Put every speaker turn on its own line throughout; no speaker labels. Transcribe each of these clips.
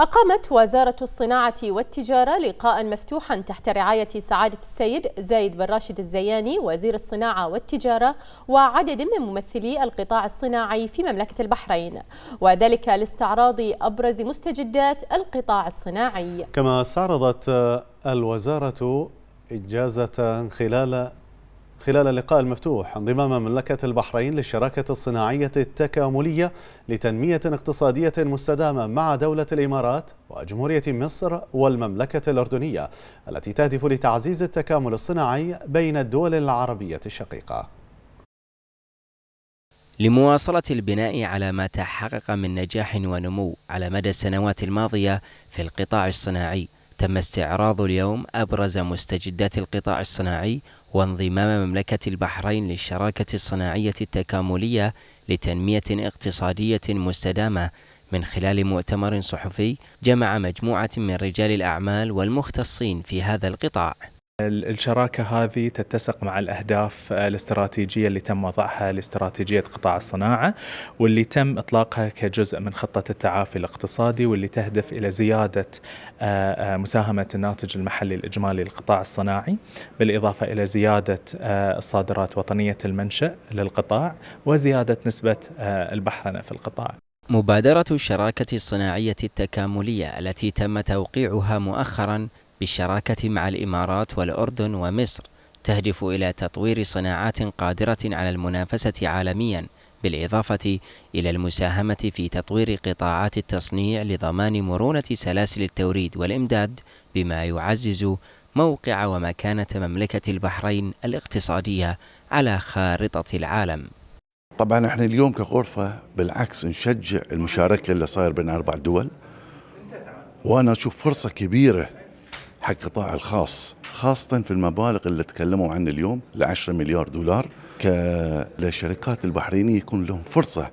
أقامت وزارة الصناعة والتجارة لقاء مفتوحا تحت رعاية سعادة السيد زايد بن راشد الزياني وزير الصناعة والتجارة وعدد من ممثلي القطاع الصناعي في مملكة البحرين وذلك لاستعراض أبرز مستجدات القطاع الصناعي
كما استعرضت الوزارة إجازة خلال خلال اللقاء المفتوح انضمام مملكة البحرين للشراكة الصناعية التكاملية لتنمية اقتصادية مستدامة مع دولة الإمارات وجمهورية مصر والمملكة الأردنية التي تهدف لتعزيز التكامل الصناعي بين الدول العربية الشقيقة
لمواصلة البناء على ما تحقق من نجاح ونمو على مدى السنوات الماضية في القطاع الصناعي تم استعراض اليوم أبرز مستجدات القطاع الصناعي وانضمام مملكة البحرين للشراكة الصناعية التكاملية لتنمية اقتصادية مستدامة من خلال مؤتمر صحفي جمع مجموعة من رجال الأعمال والمختصين في هذا القطاع
الشراكة هذه تتسق مع الأهداف آه، الاستراتيجية اللي تم وضعها لاستراتيجية قطاع الصناعة واللي تم إطلاقها كجزء من خطة التعافي الاقتصادي واللي تهدف إلى زيادة آه، آه، مساهمة الناتج المحلي الإجمالي للقطاع الصناعي بالإضافة إلى زيادة الصادرات وطنية المنشأ للقطاع وزيادة نسبة البحرنة في القطاع
مبادرة الشراكة الصناعية التكاملية التي تم توقيعها مؤخرا بالشراكة مع الإمارات والأردن ومصر تهدف إلى تطوير صناعات قادرة على المنافسة عالمياً بالإضافة إلى المساهمة في تطوير قطاعات التصنيع لضمان مرونة سلاسل التوريد والإمداد بما يعزز موقع ومكانة مملكة البحرين الاقتصادية على خارطة العالم
طبعا احنا اليوم كغرفة بالعكس نشجع المشاركة اللي صاير بين أربع دول وأنا أشوف فرصة كبيرة حق قطاع الخاص خاصة في المبالغ اللي تكلموا عنها اليوم ل 10 مليار دولار كالشركات البحرينية يكون لهم فرصة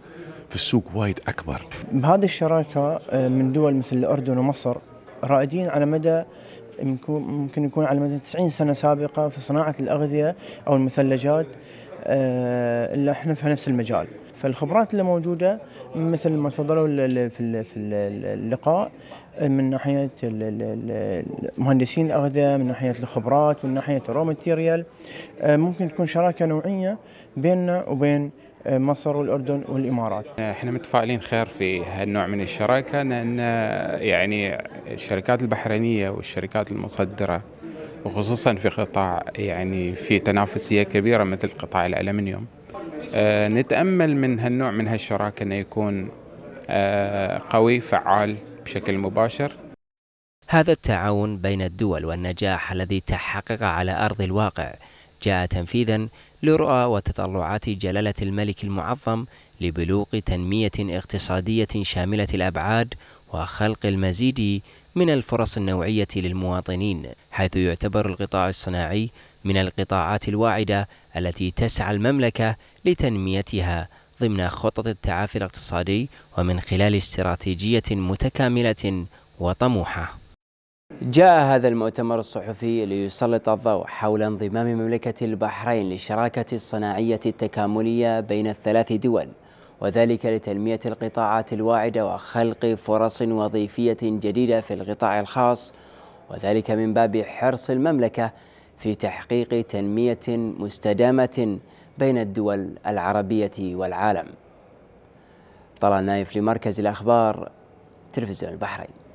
في السوق وايد أكبر
بهذه الشراكة آه، من دول مثل الأردن ومصر رائدين على مدى ممكن يكون على مدى 90 سنة سابقة في صناعة الأغذية أو المثلجات آه، الا احنا في نفس المجال فالخبرات اللي موجوده مثل ما تفضلوا في في اللقاء من ناحيه المهندسين الاغذيه من ناحيه الخبرات من ناحيه الرو آه، ماتيريال ممكن تكون شراكه نوعيه بيننا وبين آه، مصر والاردن والامارات.
احنا متفائلين خير في هالنوع من الشراكه لان يعني الشركات البحرينيه والشركات المصدره وخصوصا في قطاع يعني في تنافسية كبيرة مثل قطاع الألمنيوم آه، نتأمل من هالنوع من هالشراكة أنه يكون آه، قوي فعال بشكل مباشر هذا التعاون بين الدول والنجاح الذي تحقق على أرض الواقع جاء تنفيذا لرؤى وتطلعات جلالة الملك المعظم لبلوغ تنمية اقتصادية شاملة الأبعاد وخلق المزيد من الفرص النوعية للمواطنين حيث يعتبر القطاع الصناعي من القطاعات الواعدة التي تسعى المملكة لتنميتها ضمن خطط التعافي الاقتصادي ومن خلال استراتيجية متكاملة وطموحة جاء هذا المؤتمر الصحفي ليسلط الضوء حول انضمام مملكة البحرين للشراكة الصناعية التكاملية بين الثلاث دول وذلك لتنمية القطاعات الواعدة وخلق فرص وظيفية جديدة في القطاع الخاص وذلك من باب حرص المملكة في تحقيق تنمية مستدامة بين الدول العربية والعالم طلال نايف لمركز الأخبار تلفزيون البحرين